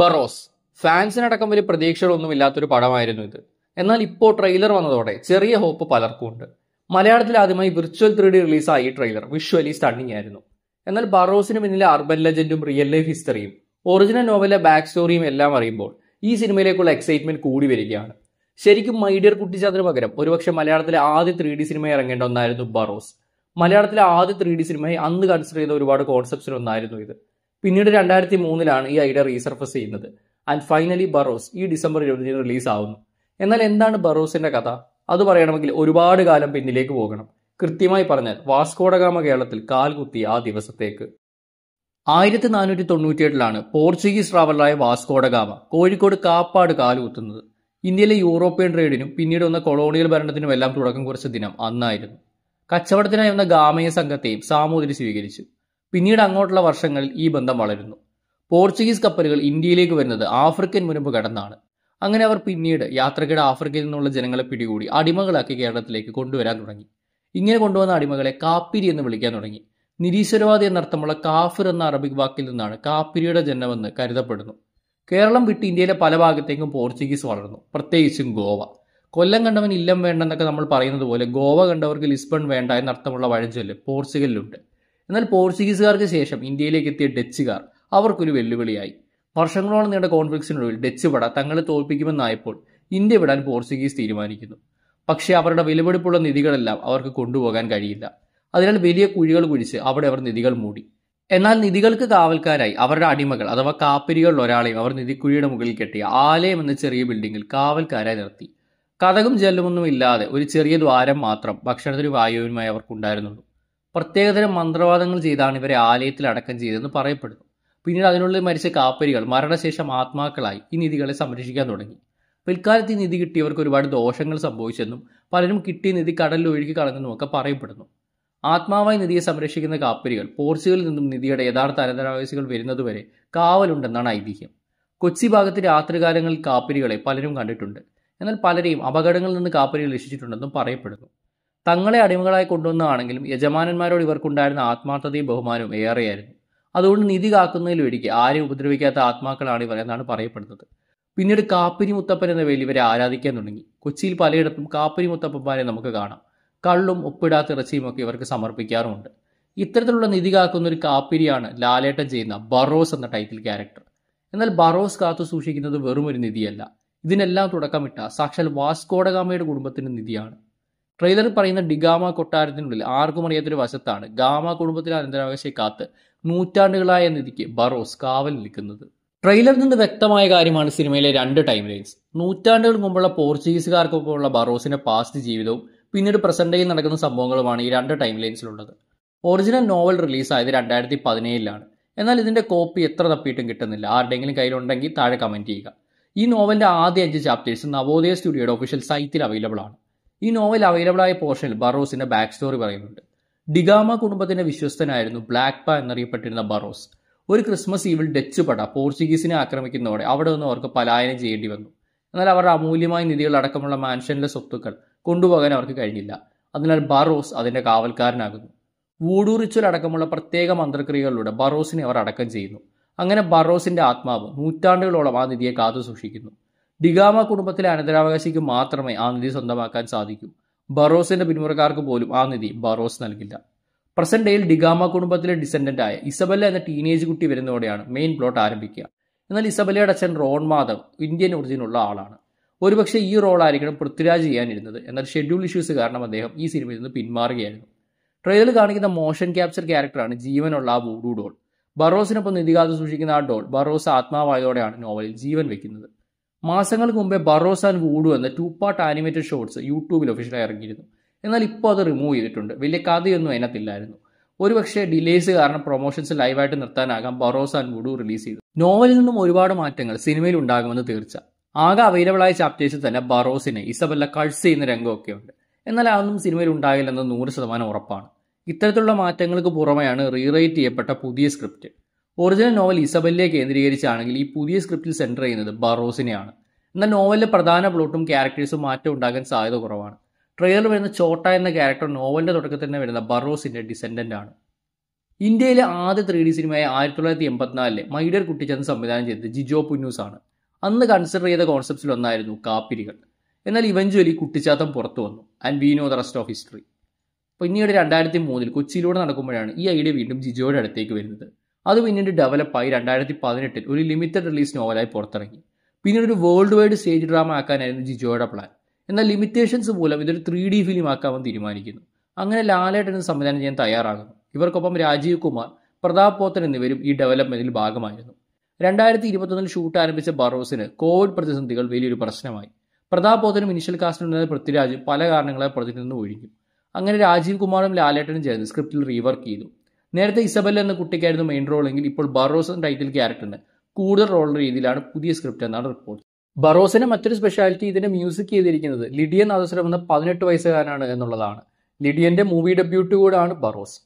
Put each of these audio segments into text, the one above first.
ബറോസ് ഫാൻസിനടക്കം വലിയ പ്രതീക്ഷകളൊന്നുമില്ലാത്തൊരു പടമായിരുന്നു ഇത് എന്നാൽ ഇപ്പോൾ ട്രെയിലർ വന്നതോടെ ചെറിയ ഹോപ്പ് പലർക്കും ഉണ്ട് മലയാളത്തിൽ ആദ്യമായി വിർച്വൽ ത്രീ ഡി റിലീസായി ട്രെയിലർ വിഷ്വലി സ്റ്റണ്ണിംഗ് ആയിരുന്നു എന്നാൽ ബറോസിന് പിന്നിലെ അർബൻ ലെജൻഡും റിയൽ ലൈഫ് ഹിസ്റ്ററിയും ഒറിജിനൽ നോവലിലെ ബാക്ക് സ്റ്റോറിയും എല്ലാം അറിയുമ്പോൾ ഈ സിനിമയിലേക്കുള്ള എക്സൈറ്റ്മെന്റ് കൂടി വരികയാണ് ശരിക്കും മൈഡിയർ കുട്ടിച്ചാതിന് പകരം ഒരുപക്ഷെ മലയാളത്തിലെ ആദ്യ ത്രീ ഡി സിനിമ ഇറങ്ങേണ്ട ഒന്നായിരുന്നു ബറോസ് മലയാളത്തിലെ ആദ്യ ത്രീ ഡി സിനിമയെ അന്ന് കൺസിഡർ ചെയ്ത ഒരുപാട് കോൺസെപ്റ്റ്സിൽ ഒന്നായിരുന്നു ഇത് പിന്നീട് രണ്ടായിരത്തി മൂന്നിലാണ് ഈ ഐഡിയ റീസർഫസ് ചെയ്യുന്നത് ആൻഡ് ഫൈനലി ബറോസ് ഈ ഡിസംബർ ഇരുപത്തിയഞ്ചിന് റിലീസ് ആവുന്നു എന്നാൽ എന്താണ് ബറോസിന്റെ കഥ അത് പറയണമെങ്കിൽ ഒരുപാട് കാലം പിന്നിലേക്ക് പോകണം കൃത്യമായി പറഞ്ഞാൽ വാസ്കോഡഗാമ കേരളത്തിൽ കാൽകുത്തി ആ ദിവസത്തേക്ക് ആയിരത്തി നാനൂറ്റി തൊണ്ണൂറ്റിയെട്ടിലാണ് പോർച്ചുഗീസ് ട്രാവലറായ വാസ്കോഡഗാമ കോഴിക്കോട് കാപ്പാട് കാലുകുത്തുന്നത് ഇന്ത്യയിലെ യൂറോപ്യൻ ട്രേഡിനും പിന്നീട് വന്ന കൊളോണിയൽ ഭരണത്തിനും എല്ലാം തുടക്കം കുറിച്ച ദിനം അന്നായിരുന്നു കച്ചവടത്തിനായി വന്ന ഗാമയ സംഘത്തെയും സാമൂതിരി സ്വീകരിച്ചു പിന്നീട് അങ്ങോട്ടുള്ള വർഷങ്ങളിൽ ഈ ബന്ധം വളരുന്നു പോർച്ചുഗീസ് കപ്പലുകൾ ഇന്ത്യയിലേക്ക് വരുന്നത് ആഫ്രിക്കൻ മുനമ്പ് കടന്നാണ് അങ്ങനെ അവർ പിന്നീട് യാത്രക്കിടെ ആഫ്രിക്കയിൽ നിന്നുള്ള ജനങ്ങളെ പിടികൂടി അടിമകളാക്കി കേരളത്തിലേക്ക് കൊണ്ടുവരാൻ തുടങ്ങി ഇങ്ങനെ കൊണ്ടുവന്ന അടിമകളെ കാപ്പിരി എന്ന് വിളിക്കാൻ തുടങ്ങി നിരീശ്വരവാദി എന്നർത്ഥമുള്ള കാഫിർ എന്ന അറബിക് വാക്കിൽ നിന്നാണ് കാപ്പിരിയുടെ ജന്മമെന്ന് കരുതപ്പെടുന്നു കേരളം വിട്ട് ഇന്ത്യയിലെ പല ഭാഗത്തേക്കും പോർച്ചുഗീസ് വളർന്നു പ്രത്യേകിച്ചും ഗോവ കൊല്ലം കണ്ടവൻ ഇല്ലം വേണ്ടെന്നൊക്കെ നമ്മൾ പറയുന്നത് പോലെ ഗോവ കണ്ടവർക്ക് ലിസ്ബൺ വേണ്ട എന്നർത്ഥമുള്ള വഴഞ്ചൊല്ല് പോർച്ചുഗലിലുണ്ട് എന്നാൽ പോർച്ചുഗീസുകാർക്ക് ശേഷം ഇന്ത്യയിലേക്ക് എത്തിയ ഡച്ചുകാർ അവർക്കൊരു വെല്ലുവിളിയായി വർഷങ്ങളോളം നീണ്ട കോൺഫ്ലിക്സിനൊടുവിൽ ഡച്ച് വിട തങ്ങളെ തോൽപ്പിക്കുമെന്നായപ്പോൾ ഇന്ത്യ വിടാൻ പോർച്ചുഗീസ് തീരുമാനിക്കുന്നു പക്ഷേ അവരുടെ വിലപിടിപ്പുള്ള നിധികളെല്ലാം അവർക്ക് കൊണ്ടുപോകാൻ കഴിയില്ല അതിനാൽ വലിയ കുഴികൾ കുഴിച്ച് അവിടെ അവർ നിധികൾ മൂടി എന്നാൽ നിധികൾക്ക് കാവൽക്കാരായി അവരുടെ അടിമകൾ അഥവാ കാപ്പരികളിൽ ഒരാളെയും അവർ നിധിക്കുഴിയുടെ മുകളിൽ കെട്ടി ആലയം എന്ന ചെറിയ ബിൽഡിങ്ങിൽ കാവൽക്കാരായി നിർത്തി കഥകും ജലമൊന്നും ഇല്ലാതെ ഒരു ചെറിയ ദ്വാരം മാത്രം ഭക്ഷണത്തിനും വായുവിനുമായി അവർക്കുണ്ടായിരുന്നുള്ളൂ പ്രത്യേകതരം മന്ത്രവാദങ്ങൾ ചെയ്താണ് ഇവരെ ആലയത്തിൽ അടക്കം ചെയ്തതെന്ന് പറയപ്പെടുന്നു പിന്നീട് അതിനുള്ളിൽ മരിച്ച കാപ്പരികൾ മരണശേഷം ആത്മാക്കളായി ഈ നിധികളെ സംരക്ഷിക്കാൻ തുടങ്ങി പിൽക്കാലത്ത് ഈ നിധി കിട്ടിയവർക്ക് ഒരുപാട് ദോഷങ്ങൾ സംഭവിച്ചെന്നും പലരും കിട്ടിയ നിധി കടലിൽ ഒഴുകി കളഞ്ഞെന്നുമൊക്കെ പറയപ്പെടുന്നു ആത്മാവായി നിധിയെ സംരക്ഷിക്കുന്ന കാപ്പരികൾ പോർച്ചുഗലിൽ നിന്നും നിധിയുടെ യഥാർത്ഥ അനന്തരാവകാശികൾ വരുന്നതുവരെ കാവലുണ്ടെന്നാണ് ഐതിഹ്യം കൊച്ചി ഭാഗത്ത് രാത്രികാലങ്ങളിൽ കാപ്പരികളെ പലരും കണ്ടിട്ടുണ്ട് എന്നാൽ പലരെയും അപകടങ്ങളിൽ നിന്ന് കാപ്പരികൾ രക്ഷിച്ചിട്ടുണ്ടെന്നും പറയപ്പെടുന്നു തങ്ങളെ അടിമകളായി കൊണ്ടുവന്നതാണെങ്കിലും യജമാനന്മാരോട് ഇവർക്കുണ്ടായിരുന്ന ആത്മാർത്ഥതയും ബഹുമാനവും ഏറെയായിരുന്നു അതുകൊണ്ട് നിധി കാക്കുന്നതിൽ ഒരിക്കൽ ആരെയും ഉപദ്രവിക്കാത്ത ആത്മാക്കളാണ് ഇവർ എന്നാണ് പറയപ്പെടുന്നത് പിന്നീട് കാപ്പിരി മുത്തപ്പൻ എന്ന പേരിൽ ഇവരെ ആരാധിക്കാൻ തുടങ്ങി കൊച്ചിയിൽ പലയിടത്തും കാപ്പിരി മുത്തപ്പന്മാരെ നമുക്ക് കാണാം കള്ളും ഒപ്പിടാത്ത ഇറച്ചിയും ഒക്കെ ഇവർക്ക് സമർപ്പിക്കാറുമുണ്ട് ഇത്തരത്തിലുള്ള നിധി കാക്കുന്ന ഒരു കാപ്പിരിയാണ് ലാലേട്ടൻ ചെയ്യുന്ന ബറോസ് എന്ന ടൈറ്റിൽ ക്യാരക്ടർ എന്നാൽ ബറോസ് കാത്തു സൂക്ഷിക്കുന്നത് വെറും ഒരു നിധിയല്ല ഇതിനെല്ലാം തുടക്കമിട്ട സാക്ഷാൽ വാസ്കോഡഗാമയുടെ കുടുംബത്തിന്റെ നിധിയാണ് ട്രെയിലർ പറയുന്ന ഡിഗാമ കൊട്ടാരത്തിനുള്ളിൽ ആർക്കും അറിയാത്തൊരു വശത്താണ് ഗാമ കുടുംബത്തിലെ അനന്തരാവകാശയെ കാത്ത് നൂറ്റാണ്ടുകളായ നിധിക്ക് ബറോസ് കാവൽ നിൽക്കുന്നത് ട്രെയിലറിൽ നിന്ന് വ്യക്തമായ കാര്യമാണ് സിനിമയിലെ രണ്ട് ടൈം ലൈൻസ് നൂറ്റാണ്ടുകൾ മുമ്പുള്ള പോർച്ചുഗീസുകാർക്കൊപ്പമുള്ള ബറോസിന്റെ പാസ്റ്റ് ജീവിതവും പിന്നീട് പ്രസന്റേജിൽ നടക്കുന്ന സംഭവങ്ങളുമാണ് ഈ രണ്ട് ടൈം ലൈൻസിലുള്ളത് ഒറിജിനൽ നോവൽ റിലീസായത് രണ്ടായിരത്തി പതിനേഴിലാണ് എന്നാൽ ഇതിന്റെ കോപ്പി എത്ര തപ്പിയിട്ടും കിട്ടുന്നില്ല ആരുടെങ്കിലും കയ്യിലുണ്ടെങ്കിൽ താഴെ കമന്റ് ചെയ്യുക ഈ നോവലിന്റെ ആദ്യ അഞ്ച് ചാപ്റ്റേഴ്സ് നവോദയ സ്റ്റുഡിയോയുടെ ഒഫീഷ്യൽ സൈറ്റിൽ അവൈലബിൾ ആണ് ഈ നോവൽ അവൈലബിൾ ആയ പോർഷനിൽ ബറോസിന്റെ ബാക്ക് സ്റ്റോറി പറയുന്നുണ്ട് ഡിഗാമ കുടുംബത്തിന്റെ വിശ്വസ്തനായിരുന്നു ബ്ലാക്ക് പ എന്നറിയപ്പെട്ടിരുന്ന ബറോസ് ഒരു ക്രിസ്മസ് ഈവിൽ ഡച്ച് പട പോർച്ചുഗീസിനെ ആക്രമിക്കുന്നതോടെ അവിടെ നിന്ന് അവർക്ക് പലായനം ചെയ്യേണ്ടി വന്നു എന്നാൽ അവരുടെ അമൂല്യമായ നിധികൾ അടക്കമുള്ള മാൻഷനിലെ സ്വത്തുക്കൾ കൊണ്ടുപോകാൻ അവർക്ക് കഴിഞ്ഞില്ല അതിനാൽ ബറോസ് അതിന്റെ കാവൽക്കാരനാകുന്നു വൂഡു അടക്കമുള്ള പ്രത്യേക മന്ത്രക്രിയകളിലൂടെ ബറോസിനെ അവർ അടക്കം ചെയ്യുന്നു അങ്ങനെ ബറോസിന്റെ ആത്മാവ് നൂറ്റാണ്ടുകളോളം ആ നിധിയെ കാത്തു സൂക്ഷിക്കുന്നു ഡിഗാമ കുടുംബത്തിലെ അനന്തരാവകാശിക്ക് മാത്രമേ ആ നിധി സ്വന്തമാക്കാൻ സാധിക്കൂ ബറോസിന്റെ പിന്മുറക്കാർക്ക് പോലും ആ നിധി ബറോസ് നൽകില്ല പ്രസന്റ് ഡേയിൽ ഡിഗാമ കുടുംബത്തിലെ ഡിസെൻഡന്റ് ആയ ഇസബല്ല എന്ന ടീനേജ് കുട്ടി വരുന്നതോടെയാണ് മെയിൻ പ്ലോട്ട് ആരംഭിക്കുക എന്നാൽ ഇസബലയുടെ അച്ഛൻ റോൺ മാധവ് ഇന്ത്യൻ ഒറിജിനുള്ള ആളാണ് ഒരുപക്ഷെ ഈ റോൾ ആയിരിക്കണം പൃഥ്വിരാജ് ചെയ്യാനിരുന്നത് എന്നാൽ ഷെഡ്യൂൾ ഇഷ്യൂസ് കാരണം അദ്ദേഹം ഈ സിനിമയിൽ നിന്ന് പിന്മാറുകയായിരുന്നു ട്രെയിലറിൽ കാണിക്കുന്ന മോഷൻ ക്യാപ്ചർ ക്യാരക്ടറാണ് ജീവനുള്ള ആ വൂഡു ഡോൾ ബറോസിനൊപ്പം നിധികാതെ സൂക്ഷിക്കുന്ന ആ ഡോൾ ബറോസ് ആത്മാവായതോടെയാണ് നോവലിൽ ജീവൻ വെക്കുന്നത് മാസങ്ങൾക്ക് മുമ്പേ ബറോസ് ആൻഡ് വൂഡു എന്ന ടു പാർട്ട് ആനിമേറ്റഡ് ഷോർട്സ് യൂട്യൂബിൽ ഒഫീഷ്യലായി ഇറങ്ങിയിരുന്നു എന്നാൽ ഇപ്പോൾ അത് റിമൂവ് ചെയ്തിട്ടുണ്ട് വലിയ കഥയൊന്നും അതിനകത്തില്ലായിരുന്നു പക്ഷേ ഡിലേസ് കാരണം പ്രൊമോഷൻസ് ലൈവായിട്ട് നിർത്താനാകാം ബറോസ് ആൻഡ് വൂഡു റിലീസ് ചെയ്തു നോവലിൽ നിന്നും ഒരുപാട് മാറ്റങ്ങൾ സിനിമയിൽ ഉണ്ടാകുമെന്ന് തീർച്ച ആകെ അവൈലബിൾ ആയ ചാപ്റ്റേഴ്സിൽ തന്നെ ബറോസിനെ ഇസബെല്ല കഴ്സ് ചെയ്യുന്ന രംഗമൊക്കെ ഉണ്ട് എന്നാൽ അതൊന്നും സിനിമയിൽ ഉണ്ടാകില്ലെന്ന് നൂറ് ശതമാനം ഉറപ്പാണ് ഇത്തരത്തിലുള്ള മാറ്റങ്ങൾക്ക് പുറമെയാണ് റീറൈറ്റ് ചെയ്യപ്പെട്ട പുതിയ സ്ക്രിപ്റ്റ് ഒറിജിനൽ നോവൽ ഇസബല്ലിയെ കേന്ദ്രീകരിച്ചാണെങ്കിൽ ഈ പുതിയ സ്ക്രിപ്റ്റിൽ സെൻറ്റർ ചെയ്യുന്നത് ബറോസിനെയാണ് എന്നാൽ നോവലിലെ പ്രധാന പ്ലോട്ടും ക്യാരക്ടേഴ്സും മാറ്റം ഉണ്ടാകാൻ സാധ്യത കുറവാണ് ട്രെയിലർ വരുന്ന ചോട്ട എന്ന ക്യാരക്ടർ നോവലിൻ്റെ തുടക്കത്തിൽ തന്നെ വരുന്ന ബറോസിൻ്റെ ഡിസെൻഡൻ്റ് ആണ് ഇന്ത്യയിലെ ആദ്യ ത്രീ ഡി സിനിമയായ ആയിരത്തി തൊള്ളായിരത്തി എൺപത്തിനാലിലെ മൈഡർ കുട്ടിച്ചന്ദ് സംവിധാനം ചെയ്തത് ജിജോ പുന്നൂസ് ആണ് അന്ന് കൺസിഡർ ചെയ്ത കോൺസെപ്റ്റ്സിൽ ഒന്നായിരുന്നു കാപ്പിരികൾ എന്നാൽ ഇവഞ്ചുവലി കുട്ടിച്ചാത്തം പുറത്തു വന്നു and we know the rest of history പിന്നീട് രണ്ടായിരത്തി മൂന്നിൽ കൊച്ചിയിലൂടെ നടക്കുമ്പോഴാണ് ഈ ഐഡിയ വീണ്ടും ജിജോയുടെ അടുത്തേക്ക് വരുന്നത് അത് പിന്നീട് ഡെവലപ്പായി രണ്ടായിരത്തി പതിനെട്ടിൽ ഒരു ലിമിറ്റഡ് റിലീസ് നോവലായി പുറത്തിറങ്ങി പിന്നീട് ഒരു വേൾഡ് വൈഡ് സ്റ്റേജ് ഡ്രാമ ആക്കാനായിരുന്നു ജിജോയുടെ പ്ലാൻ എന്നാൽ ലിമിറ്റേഷൻസ് മൂലം ഇതൊരു ത്രീ ഡി ഫിലിം ആക്കാമെന്ന് തീരുമാനിക്കുന്നു അങ്ങനെ ലാലേട്ടൻ സംവിധാനം ചെയ്യാൻ തയ്യാറാകുന്നു ഇവർക്കൊപ്പം രാജീവ് കുമാർ പ്രതാപ് പോത്തൻ എന്നിവരും ഈ ഡെവലപ്മെന്റിൽ ഭാഗമായിരുന്നു രണ്ടായിരത്തി ഇരുപത്തൊന്നിൽ ഷൂട്ട് ആരംഭിച്ച ബറോസിന് കോവിഡ് പ്രതിസന്ധികൾ വലിയൊരു പ്രശ്നമായി പ്രതാപ് പോത്തനും ഇനിഷ്യൽ കാസ്റ്റിലുണ്ടായ പൃഥ്വിരാജും പല കാരണങ്ങളാൽ പ്രൊജക്റ്റിൽ നിന്ന് ഒഴിഞ്ഞു അങ്ങനെ രാജീവ് കുമാറും ലാലേട്ടനും ചേർന്ന് സ്ക്രിപ്റ്റിൽ റീവർക്ക് ചെയ്തു നേരത്തെ ഇസബൽ എന്ന കുട്ടിക്കായിരുന്നു മെയിൻ റോൾ എങ്കിൽ ഇപ്പോൾ ബറോസ് ടൈറ്റിൽ ടൈറ്റിൽ ഉണ്ട് കൂടുതൽ റോൾ രീതിയിലാണ് പുതിയ സ്ക്രിപ്റ്റ് എന്നാണ് റിപ്പോർട്ട് ബറോസിന്റെ മറ്റൊരു സ്പെഷ്യാലിറ്റി ഇതിന്റെ മ്യൂസിക് ചെയ്തിരിക്കുന്നത് ലിഡിയൻ നാദസ്വരം എന്ന പതിനെട്ട് വയസ്സുകാരനാണ് എന്നുള്ളതാണ് ലിഡിയന്റെ മൂവി ഡെബ്യൂട്ട് കൂടാണ് ബറോസ്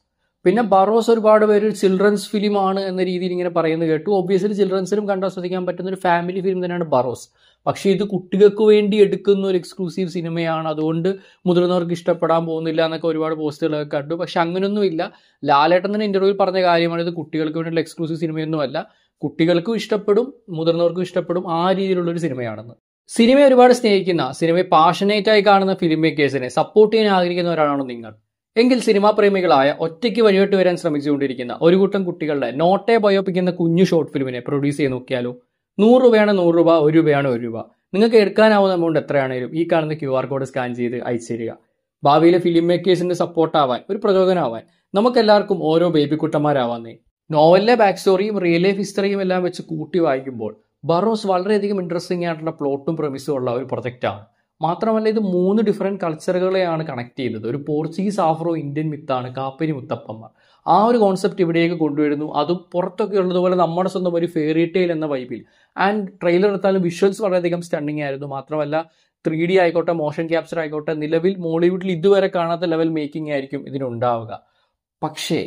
പിന്നെ ബറോസ് ഒരുപാട് പേര് ചിൽഡ്രൻസ് ഫിലിമാണ് എന്ന രീതിയിൽ ഇങ്ങനെ പറയുന്നത് കേട്ടു ഒബ്വിയസ്ലി ചിൽഡ്രൻസിനും ശ്രദ്ധിക്കാൻ പറ്റുന്ന ഒരു ഫാമിലി ഫിലിം തന്നെയാണ് ബറോസ് പക്ഷേ ഇത് കുട്ടികൾക്ക് വേണ്ടി എടുക്കുന്ന ഒരു എക്സ്ക്ലൂസീവ് സിനിമയാണ് അതുകൊണ്ട് മുതിർന്നവർക്ക് ഇഷ്ടപ്പെടാൻ പോകുന്നില്ല എന്നൊക്കെ ഒരുപാട് പോസ്റ്റുകളൊക്കെ കണ്ടു പക്ഷെ അങ്ങനെയൊന്നുമില്ല ലാലേട്ടൻ തന്നെ ഇൻ്റർവ്യൂവിൽ പറഞ്ഞ കാര്യമാണ് ഇത് കുട്ടികൾക്ക് വേണ്ടിയുള്ള എക്സ്ക്ലൂസീവ് സിനിമയൊന്നുമല്ല കുട്ടികൾക്കും ഇഷ്ടപ്പെടും മുതിർന്നവർക്കും ഇഷ്ടപ്പെടും ആ രീതിയിലുള്ള ഒരു സിനിമയാണെന്ന് സിനിമയെ ഒരുപാട് സ്നേഹിക്കുന്ന സിനിമയെ പാഷനേറ്റായി കാണുന്ന ഫിലിം മേക്കേഴ്സിനെ സപ്പോർട്ട് ചെയ്യാൻ ആഗ്രഹിക്കുന്നവരാണോ നിങ്ങൾ എങ്കിൽ സിനിമാ പ്രേമികളായ ഒറ്റയ്ക്ക് വഴിയോട്ട് വരാൻ ശ്രമിച്ചുകൊണ്ടിരിക്കുന്ന ഒരു കൂട്ടം കുട്ടികളുടെ നോട്ടെ ബയോപിക് എന്ന കുഞ്ഞു ഷോർട്ട് ഫിലിമിനെ പ്രൊഡ്യൂസ് ചെയ്ത് നോക്കിയാലോ നൂറ് രൂപയാണ് നൂറ് രൂപ ഒരു രൂപയാണ് ഒരു രൂപ നിങ്ങൾക്ക് എടുക്കാനാവുന്ന എമൗണ്ട് എത്രയാണേലും ഈ കാണുന്ന ക്യു ആർ കോഡ് സ്കാൻ ചെയ്ത് അയച്ചു തരിക ഭാവിയിലെ ഫിലിം മേക്കേഴ്സിന്റെ സപ്പോർട്ടാവാൻ ഒരു പ്രചോദനമാവാൻ നമുക്കെല്ലാവർക്കും ഓരോ ബേബി കുട്ടന്മാരാവാന്നേ നോവലിലെ ബാക്ക് സ്റ്റോറിയും റിയൽ ലൈഫ് ഹിസ്റ്ററിയും എല്ലാം വെച്ച് കൂട്ടി വായിക്കുമ്പോൾ ബറോസ് വളരെയധികം ഇൻട്രസ്റ്റിംഗ് ആയിട്ടുള്ള പ്ലോട്ടും പ്രമിസും ഉള്ള ഒരു പ്രൊജക്റ്റാണ് മാത്രമല്ല ഇത് മൂന്ന് ഡിഫറെൻറ്റ് കൾച്ചറുകളെയാണ് കണക്ട് ചെയ്യുന്നത് ഒരു പോർച്ചുഗീസ് ആഫ്രോ ഇന്ത്യൻ മിത്താണ് കാപ്പരി മുത്തപ്പന്മാർ ആ ഒരു കോൺസെപ്റ്റ് ഇവിടേക്ക് കൊണ്ടുവരുന്നു അതും പുറത്തൊക്കെ ഉള്ളതുപോലെ നമ്മുടെ സ്വന്തം ഒരു ഫെയറി ടെയിൽ എന്ന വൈബിൽ ആൻഡ് ട്രെയിലർ എടുത്താലും വിഷ്വൽസ് വളരെയധികം സ്റ്റണ്ണിങ് ആയിരുന്നു മാത്രമല്ല ത്രീ ഡി ആയിക്കോട്ടെ മോഷൻ ക്യാപ്ചർ ആയിക്കോട്ടെ നിലവിൽ മോളിവുഡിൽ ഇതുവരെ കാണാത്ത ലെവൽ മേക്കിംഗ് ആയിരിക്കും ഇതിനുണ്ടാവുക പക്ഷേ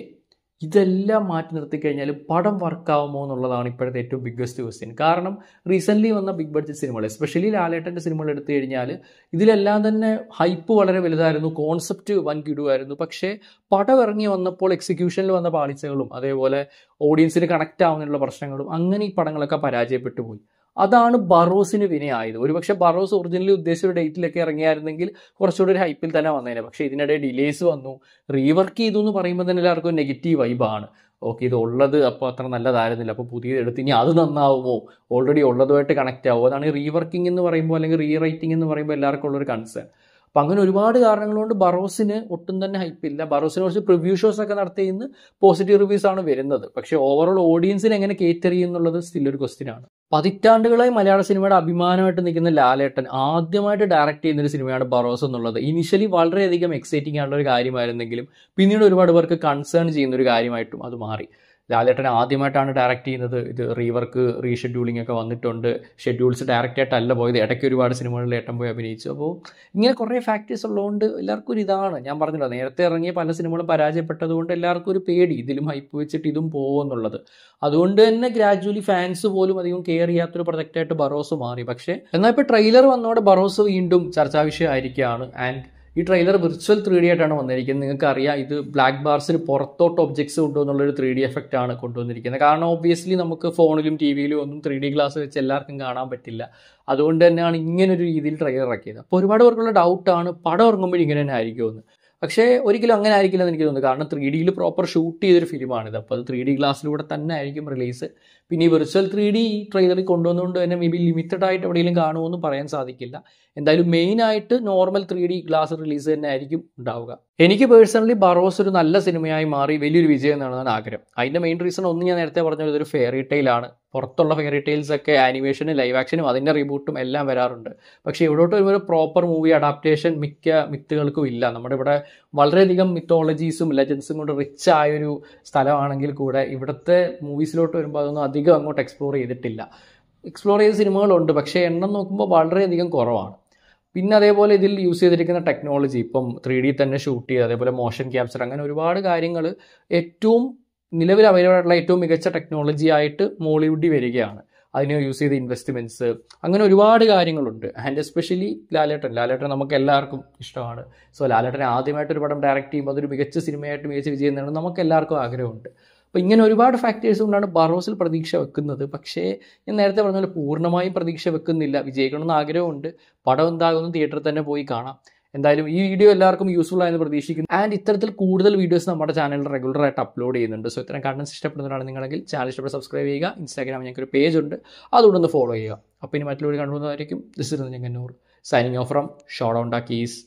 ഇതെല്ലാം മാറ്റി നിർത്തി കഴിഞ്ഞാൽ പടം വർക്കാവുമോ എന്നുള്ളതാണ് ഇപ്പോഴത്തെ ഏറ്റവും ബിഗ്ഗസ്റ്റ് ക്വസ്റ്റ്യൻ കാരണം റീസെൻ്റ്ലി വന്ന ബിഗ് ബഡ്ജറ്റ് സിനിമകൾ എസ്പെഷ്യലി ലാലേട്ടൻ്റെ സിനിമകൾ എടുത്തു കഴിഞ്ഞാൽ ഇതിലെല്ലാം തന്നെ ഹൈപ്പ് വളരെ വലുതായിരുന്നു കോൺസെപ്റ്റ് വൻ കിടുവായിരുന്നു പക്ഷേ പടം ഇറങ്ങി വന്നപ്പോൾ എക്സിക്യൂഷനിൽ വന്ന പാളിച്ചകളും അതേപോലെ ഓഡിയൻസിന് കണക്റ്റ് ആവുന്നതിനുള്ള പ്രശ്നങ്ങളും അങ്ങനെ ഈ പടങ്ങളൊക്കെ പരാജയപ്പെട്ടു പോയി അതാണ് ബറോസിന് വിനയായത് ഒരുപക്ഷെ ബറോസ് ഒറിജിനലി ഉദ്ദേശിച്ച ഒരു ഡേറ്റിലൊക്കെ ഇറങ്ങിയായിരുന്നെങ്കിൽ കുറച്ചുകൂടി ഒരു ഹൈപ്പിൽ തന്നെ വന്നേനെ പക്ഷേ ഇതിനിടെ ഡിലേസ് വന്നു റീവർക്ക് ചെയ്തു എന്ന് പറയുമ്പോൾ തന്നെ എല്ലാവർക്കും നെഗറ്റീവ് വൈബാണ് ഓക്കെ ഇത് ഉള്ളത് അപ്പോൾ അത്ര നല്ലതായിരുന്നില്ല അപ്പോൾ പുതിയത് എടുത്ത് ഇനി അത് നന്നാവുമോ ഓൾറെഡി ഉള്ളതുമായിട്ട് കണക്റ്റ് ആവുമോ അതാണ് റീവർക്കിംഗ് എന്ന് പറയുമ്പോൾ അല്ലെങ്കിൽ റീ റൈറ്റിംഗ് എന്ന് പറയുമ്പോൾ എല്ലാവർക്കും ഉള്ളൊരു കൺസേൺ അപ്പം അങ്ങനെ ഒരുപാട് കാരണങ്ങൾ കൊണ്ട് ബറോസിന് ഒട്ടും തന്നെ ഹൈപ്പില്ല ബറോസിനെ കുറിച്ച് പ്രിവ്യൂ ഷോസ് ഒക്കെ ഇന്ന് പോസിറ്റീവ് റിവ്യൂസ് ആണ് വരുന്നത് പക്ഷേ ഓവറോൾ ഓഡിയൻസിന് എങ്ങനെ കേറ്റർ എന്നുള്ളത് സ്റ്റിൽ ഒരു ക്വസ്റ്റ്യൻ ആണ് പതിറ്റാണ്ടുകളായി മലയാള സിനിമയുടെ അഭിമാനമായിട്ട് നിൽക്കുന്ന ലാലേട്ടൻ ആദ്യമായിട്ട് ഡയറക്റ്റ് ചെയ്യുന്ന ഒരു സിനിമയാണ് ബറോസ് എന്നുള്ളത് ഇനിഷ്യലി വളരെയധികം എക്സൈറ്റിംഗ് ആയിട്ടുള്ള ഒരു കാര്യമായിരുന്നെങ്കിലും പിന്നീട് ഒരുപാട് പേർക്ക് കൺസേൺ ചെയ്യുന്ന ഒരു കാര്യമായിട്ടും അത് മാറി ലാലേട്ടൻ ആദ്യമായിട്ടാണ് ഡയറക്റ്റ് ചെയ്യുന്നത് ഇത് റീവർക്ക് റീഷെഡ്യൂളിംഗ് ഒക്കെ വന്നിട്ടുണ്ട് ഷെഡ്യൂൾസ് ഡയറക്റ്റ് ആയിട്ടല്ല പോയത് ഇടയ്ക്ക് ഒരുപാട് സിനിമകളിൽ ഏട്ടം പോയി അഭിനയിച്ചു അപ്പോൾ ഇങ്ങനെ കുറേ ഫാക്ടേഴ്സ് ഉള്ളതുകൊണ്ട് എല്ലാവർക്കും ഒരു ഇതാണ് ഞാൻ പറഞ്ഞല്ലോ നേരത്തെ ഇറങ്ങിയ പല സിനിമകളും പരാജയപ്പെട്ടതുകൊണ്ട് എല്ലാവർക്കും ഒരു പേടി ഇതിലും ഹൈപ്പ് വെച്ചിട്ട് ഇതും പോകുമെന്നുള്ളത് അതുകൊണ്ട് തന്നെ ഗ്രാജുവലി ഫാൻസ് പോലും അധികം കെയർ ചെയ്യാത്തൊരു പ്രൊജക്റ്റായിട്ട് ബറോസ് മാറി പക്ഷേ എന്നാൽ ഇപ്പോൾ ട്രെയിലർ വന്നതോടെ ബറോസ് വീണ്ടും ചർച്ചാ വിഷയമായിരിക്കുകയാണ് ആൻഡ് ഈ ട്രെയിലർ വിർച്വൽ ത്രീ ഡി ആയിട്ടാണ് വന്നിരിക്കുന്നത് നിങ്ങൾക്ക് അറിയാം ഇത് ബ്ലാക്ക് ബാർസിന് പുറത്തോട്ട് ഒബ്ജക്ട്സ് കൊണ്ടുവന്നുള്ളൊരു ത്രീ ഡി എഫക്റ്റ് ആണ് കൊണ്ടുവന്നിരിക്കുന്നത് കാരണം ഓബിയസ്ലി നമുക്ക് ഫോണിലും ടി വിയിലും ഒന്നും ത്രീ ഡി ഗ്ലാസ് വെച്ച് എല്ലാവർക്കും കാണാൻ പറ്റില്ല അതുകൊണ്ട് തന്നെയാണ് ഇങ്ങനൊരു രീതിയിൽ ട്രെയിലർ ഇറക്കിയത് അപ്പോൾ ഒരുപാട് പേർക്കുള്ള ഡൗട്ടാണ് പടം ഇറങ്ങുമ്പോൾ ഇങ്ങനെ തന്നെ ആയിരിക്കുമെന്ന് പക്ഷേ ഒരിക്കലും അങ്ങനെ ആയിരിക്കില്ല എന്ന് എനിക്ക് തോന്നുന്നു കാരണം ത്രീ ഡിയിൽ പ്രോപ്പർ ഷൂട്ട് ചെയ്തൊരു ഫിലിമാണിത് അപ്പോൾ അത് ത്രീ ഡി ഗ്ലാസ്സിലൂടെ തന്നെ ആയിരിക്കും റിലീസ് പിന്നെ ഈ വെർച്വൽ ത്രീ ഡി ട്രെയിലറിൽ കൊണ്ടുവന്നുകൊണ്ട് തന്നെ മേ ബി ലിമിറ്റഡ് ആയിട്ട് എവിടെയെങ്കിലും കാണുമെന്ന് പറയാൻ സാധിക്കില്ല എന്തായാലും മെയിനായിട്ട് normal three D glass release തന്നെ ആയിരിക്കും ഉണ്ടാവുക എനിക്ക് പേഴ്സണലി ബറോസ് ഒരു നല്ല സിനിമയായി മാറി വലിയൊരു വിജയം എന്നാണ് ആഗ്രഹം അതിൻ്റെ മെയിൻ റീസൺ ഒന്ന് ഞാൻ നേരത്തെ പറഞ്ഞ ഒരു ഫെയറി ടെയിലാണ് പുറത്തുള്ള ഫെയറി ടെയിൽസ് ഒക്കെ ആനിമേഷനും ലൈവ് ആക്ഷനും അതിൻ്റെ റീബൂട്ടും എല്ലാം വരാറുണ്ട് പക്ഷേ ഇവിടോട്ട് ഒരു പ്രോപ്പർ മൂവി അഡാപ്റ്റേഷൻ മിക്ക മിത്തുകൾക്കും ഇല്ല നമ്മുടെ ഇവിടെ വളരെയധികം മിത്തോളജീസും ലെജൻസും കൊണ്ട് റിച്ച് ആയൊരു സ്ഥലമാണെങ്കിൽ കൂടെ ഇവിടുത്തെ മൂവീസിലോട്ട് വരുമ്പോൾ അതൊന്നും അധികം അങ്ങോട്ട് എക്സ്പ്ലോർ ചെയ്തിട്ടില്ല എക്സ്പ്ലോർ ചെയ്ത സിനിമകളുണ്ട് പക്ഷേ എണ്ണം നോക്കുമ്പോൾ വളരെയധികം കുറവാണ് പിന്നെ അതേപോലെ ഇതിൽ യൂസ് ചെയ്തിരിക്കുന്ന ടെക്നോളജി ഇപ്പം ത്രീ ഡി തന്നെ ഷൂട്ട് ചെയ്ത് അതേപോലെ മോഷൻ ക്യാപ്ചർ അങ്ങനെ ഒരുപാട് കാര്യങ്ങൾ ഏറ്റവും നിലവിൽ അവൈലബിൾ ആയിട്ടുള്ള ഏറ്റവും മികച്ച ടെക്നോളജി ആയിട്ട് മോളിവുഡി വരികയാണ് അതിനെ യൂസ് ചെയ്ത ഇൻവെസ്റ്റ്മെൻറ്റ്സ് അങ്ങനെ ഒരുപാട് കാര്യങ്ങളുണ്ട് ആൻഡ് എസ്പെഷ്യലി ലാലേട്ടൻ ലാലേട്ടൻ നമുക്ക് എല്ലാവർക്കും ഇഷ്ടമാണ് സോ ലാലേട്ടൻ ആദ്യമായിട്ട് ഒരു പടം ഡയറക്റ്റ് ചെയ്യുമ്പോൾ അതൊരു മികച്ച സിനിമയായിട്ട് മികച്ച വിജയം നേടുന്നത് നമുക്ക് എല്ലാവർക്കും ആഗ്രഹമുണ്ട് അപ്പോൾ ഇങ്ങനെ ഒരുപാട് ഫാക്ടേഴ്സ് കൊണ്ടാണ് ബറോസിൽ പ്രതീക്ഷ വെക്കുന്നത് പക്ഷേ ഞാൻ നേരത്തെ പറഞ്ഞ പോലെ പൂർണ്ണമായും പ്രതീക്ഷ വെക്കുന്നില്ല വിജയിക്കണമെന്ന് ആഗ്രഹമുണ്ട് പടം എന്താകുന്നു തിയേറ്ററിൽ തന്നെ പോയി കാണാം എന്തായാലും ഈ വീഡിയോ എല്ലാവർക്കും യൂസ്ഫുൾ ആയെന്ന് പ്രതീക്ഷിക്കുന്നു ആൻഡ് ഇത്തരത്തിൽ കൂടുതൽ വീഡിയോസ് നമ്മുടെ ചാനലിൽ റെഗുലർ ആയിട്ട് അപ്ലോഡ് ചെയ്യുന്നുണ്ട് സോ ഇത്തരം കണ്ടൻസ് ഇഷ്ടപ്പെടുന്നവരാണ് നിങ്ങളെങ്കിൽ ചാനൽ ഇഷ്ടപ്പെട്ട് സബ്സ്ക്രൈബ് ചെയ്യുക ഇൻസ്റ്റാഗ്രാം ഞങ്ങൾക്ക് ഒരു പേജ് ഉണ്ട് അതുകൊണ്ടൊന്ന് ഫോളോ ചെയ്യുക അപ്പോൾ ഇനി മറ്റുള്ളവർ കണ്ടുപോകുന്നതായിരിക്കും ദിസ് ഇരുന്ന് ഞങ്ങൾ signing off from showdown own ഡാക്കീസ്